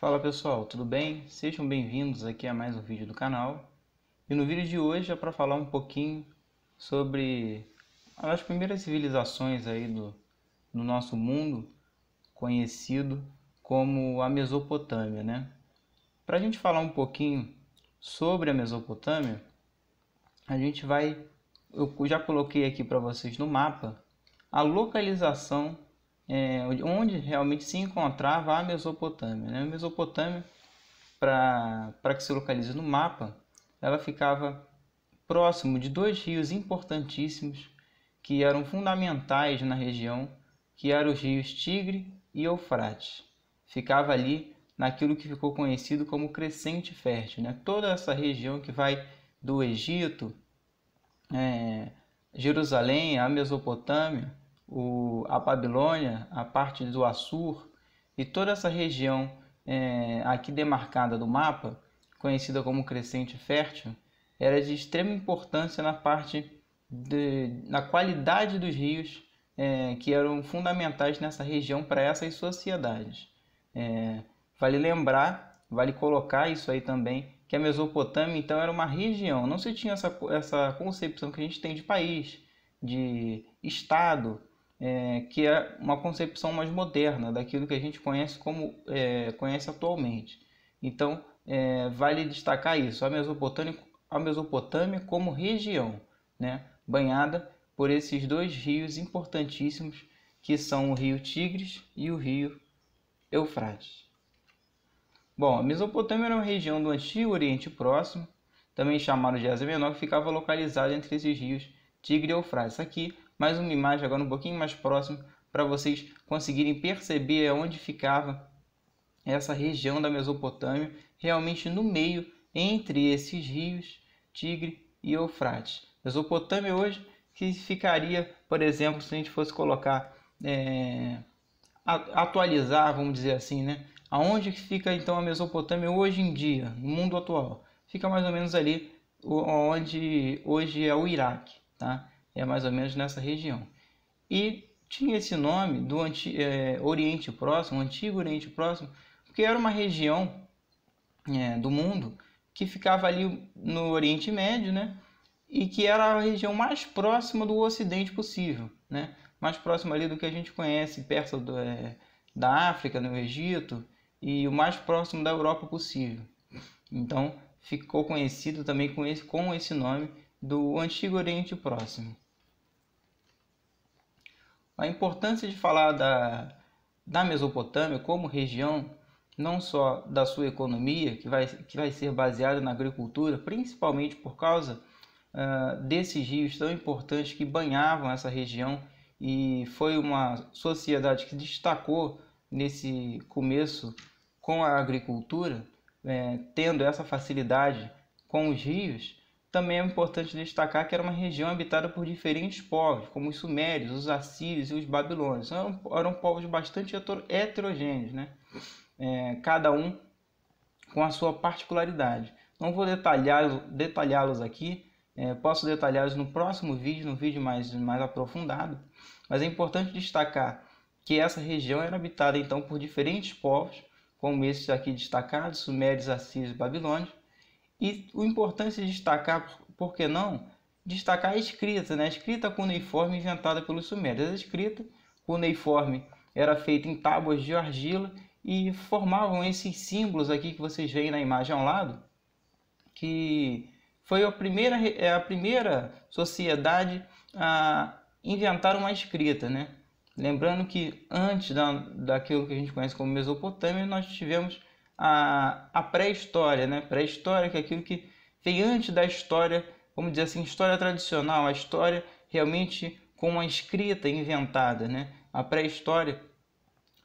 Fala pessoal, tudo bem? Sejam bem-vindos aqui a mais um vídeo do canal. E no vídeo de hoje é para falar um pouquinho sobre as primeiras civilizações aí do, do nosso mundo, conhecido como a Mesopotâmia, né? Para a gente falar um pouquinho sobre a Mesopotâmia, a gente vai... Eu já coloquei aqui para vocês no mapa a localização é, onde realmente se encontrava a Mesopotâmia. Né? A Mesopotâmia, para que se localize no mapa, ela ficava próximo de dois rios importantíssimos que eram fundamentais na região, que eram os rios Tigre e Eufrates. Ficava ali naquilo que ficou conhecido como Crescente Fértil. Né? Toda essa região que vai do Egito, é, Jerusalém, a Mesopotâmia, o, a Babilônia, a parte do Assur e toda essa região é, aqui demarcada do mapa, conhecida como Crescente Fértil, era de extrema importância na parte de, na qualidade dos rios é, que eram fundamentais nessa região para essas sociedades. É, vale lembrar, vale colocar isso aí também, que a Mesopotâmia então era uma região, não se tinha essa, essa concepção que a gente tem de país, de estado, é, que é uma concepção mais moderna daquilo que a gente conhece como é, conhece atualmente. Então é, vale destacar isso: a Mesopotâmia, a Mesopotâmia como região, né, banhada por esses dois rios importantíssimos que são o Rio Tigres e o Rio Eufrates. Bom, a Mesopotâmia era uma região do Antigo Oriente Próximo, também chamada de Ásia Menor, que ficava localizada entre esses rios Tigre e Eufrates. Aqui mais uma imagem agora um pouquinho mais próximo para vocês conseguirem perceber onde ficava essa região da Mesopotâmia, realmente no meio entre esses rios Tigre e Eufrates. Mesopotâmia hoje que ficaria, por exemplo, se a gente fosse colocar é, atualizar, vamos dizer assim, né? Aonde fica então a Mesopotâmia hoje em dia, no mundo atual? Fica mais ou menos ali onde hoje é o Iraque, tá? é mais ou menos nessa região. E tinha esse nome do antigo, é, Oriente Próximo, Antigo Oriente Próximo, porque era uma região é, do mundo que ficava ali no Oriente Médio, né? E que era a região mais próxima do Ocidente possível, né? Mais próxima ali do que a gente conhece, perto do, é, da África, no Egito, e o mais próximo da Europa possível. Então, ficou conhecido também com esse, com esse nome do Antigo Oriente Próximo. A importância de falar da, da Mesopotâmia como região, não só da sua economia, que vai, que vai ser baseada na agricultura, principalmente por causa uh, desses rios tão importantes que banhavam essa região e foi uma sociedade que destacou nesse começo com a agricultura, tendo essa facilidade com os rios, também é importante destacar que era uma região habitada por diferentes povos, como os sumérios, os assírios e os babilônios. Eram, eram povos bastante heterogêneos, né? É, cada um com a sua particularidade. Não vou detalhá-los detalhá aqui, é, posso detalhá-los no próximo vídeo, no vídeo mais, mais aprofundado, mas é importante destacar que essa região era habitada então por diferentes povos, como esses aqui destacados, sumérios, assírios e babilônios, e o importante é destacar, por que não, destacar a escrita, né? a escrita cuneiforme inventada pelos sumérios. A escrita cuneiforme era feita em tábuas de argila e formavam esses símbolos aqui que vocês veem na imagem ao lado, que foi a primeira, é a primeira sociedade a inventar uma escrita, né? Lembrando que antes da, daquilo que a gente conhece como Mesopotâmia, nós tivemos a, a pré-história, né? Pré-história que é aquilo que vem antes da história, vamos dizer assim, história tradicional, a história realmente com uma escrita inventada, né? A pré-história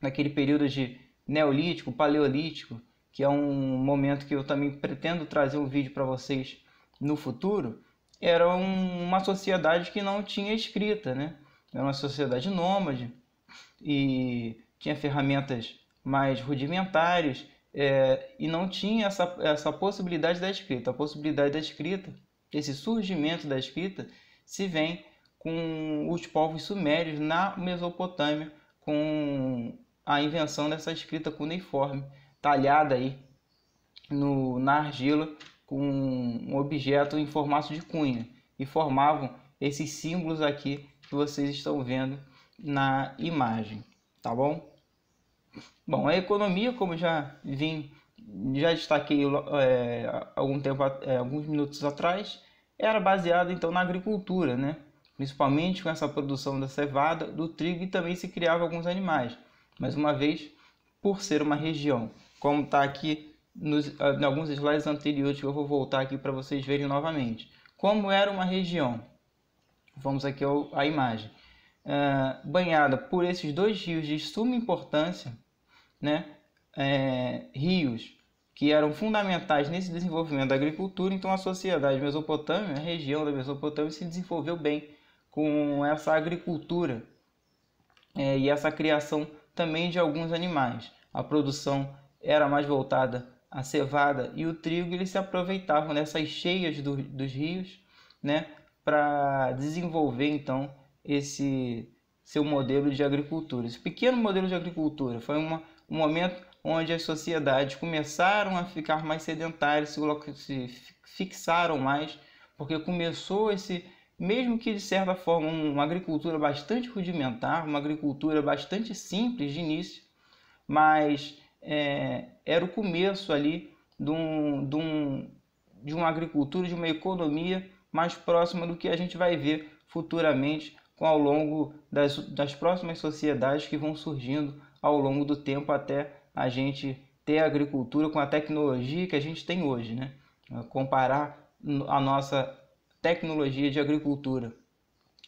naquele período de neolítico, paleolítico, que é um momento que eu também pretendo trazer um vídeo para vocês no futuro, era um, uma sociedade que não tinha escrita, né? Era uma sociedade nômade e tinha ferramentas mais rudimentares é, e não tinha essa, essa possibilidade da escrita. A possibilidade da escrita, esse surgimento da escrita, se vem com os povos sumérios na Mesopotâmia, com a invenção dessa escrita cuneiforme, talhada aí no, na argila com um objeto em formato de cunha, e formavam esses símbolos aqui que vocês estão vendo na imagem, tá bom? Bom, a economia, como já vim, já destaquei é, algum tempo, é, alguns minutos atrás, era baseada então na agricultura, né? principalmente com essa produção da cevada, do trigo e também se criava alguns animais. Mais uma vez, por ser uma região, como está aqui nos, ah, em alguns slides anteriores que eu vou voltar aqui para vocês verem novamente. Como era uma região? Vamos aqui à imagem. Uh, banhada por esses dois rios de suma importância, né, é, rios que eram fundamentais nesse desenvolvimento da agricultura, então a sociedade mesopotâmia, a região da Mesopotâmia, se desenvolveu bem com essa agricultura é, e essa criação também de alguns animais. A produção era mais voltada à cevada e o trigo, eles se aproveitavam dessas cheias do, dos rios né, para desenvolver então esse seu modelo de agricultura. Esse pequeno modelo de agricultura foi uma um momento onde as sociedades começaram a ficar mais sedentárias, se fixaram mais, porque começou esse, mesmo que de certa forma uma agricultura bastante rudimentar, uma agricultura bastante simples de início, mas é, era o começo ali de, um, de, um, de uma agricultura, de uma economia mais próxima do que a gente vai ver futuramente com ao longo das, das próximas sociedades que vão surgindo ao longo do tempo até a gente ter a agricultura com a tecnologia que a gente tem hoje, né? Ah, comparar a nossa tecnologia de agricultura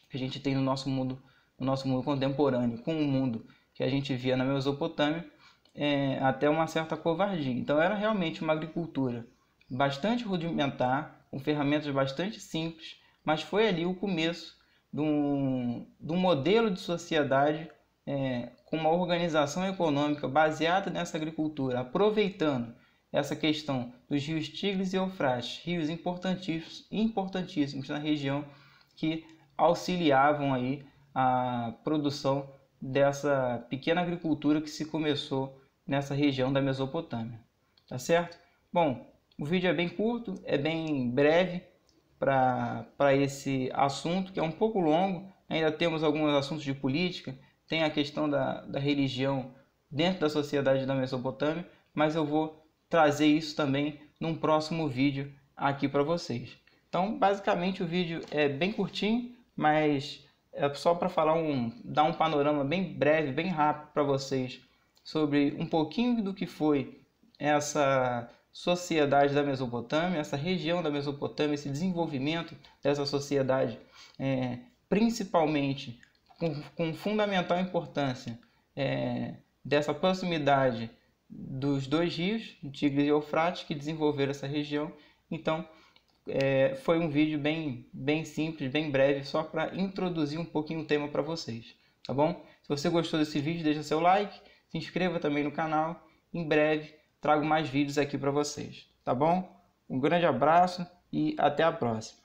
que a gente tem no nosso mundo, no nosso mundo contemporâneo com o mundo que a gente via na Mesopotâmia, é, até uma certa covardia. Então era realmente uma agricultura bastante rudimentar, com ferramentas bastante simples, mas foi ali o começo de um, de um modelo de sociedade é, com uma organização econômica baseada nessa agricultura, aproveitando essa questão dos rios Tigres e Eufrates, rios importantíssimos, importantíssimos na região que auxiliavam aí a produção dessa pequena agricultura que se começou nessa região da Mesopotâmia. Tá certo? Bom, o vídeo é bem curto, é bem breve para esse assunto que é um pouco longo. Ainda temos alguns assuntos de política, tem a questão da, da religião dentro da sociedade da Mesopotâmia, mas eu vou trazer isso também num próximo vídeo aqui para vocês. Então, basicamente o vídeo é bem curtinho, mas é só para falar um, dar um panorama bem breve, bem rápido para vocês sobre um pouquinho do que foi essa sociedade da Mesopotâmia, essa região da Mesopotâmia, esse desenvolvimento dessa sociedade, é, principalmente com, com fundamental importância é, dessa proximidade dos dois rios, Tigre e Eufrates, que desenvolveram essa região. Então, é, foi um vídeo bem, bem simples, bem breve, só para introduzir um pouquinho o tema para vocês, tá bom? Se você gostou desse vídeo, deixa seu like, se inscreva também no canal. Em breve, trago mais vídeos aqui para vocês, tá bom? Um grande abraço e até a próxima.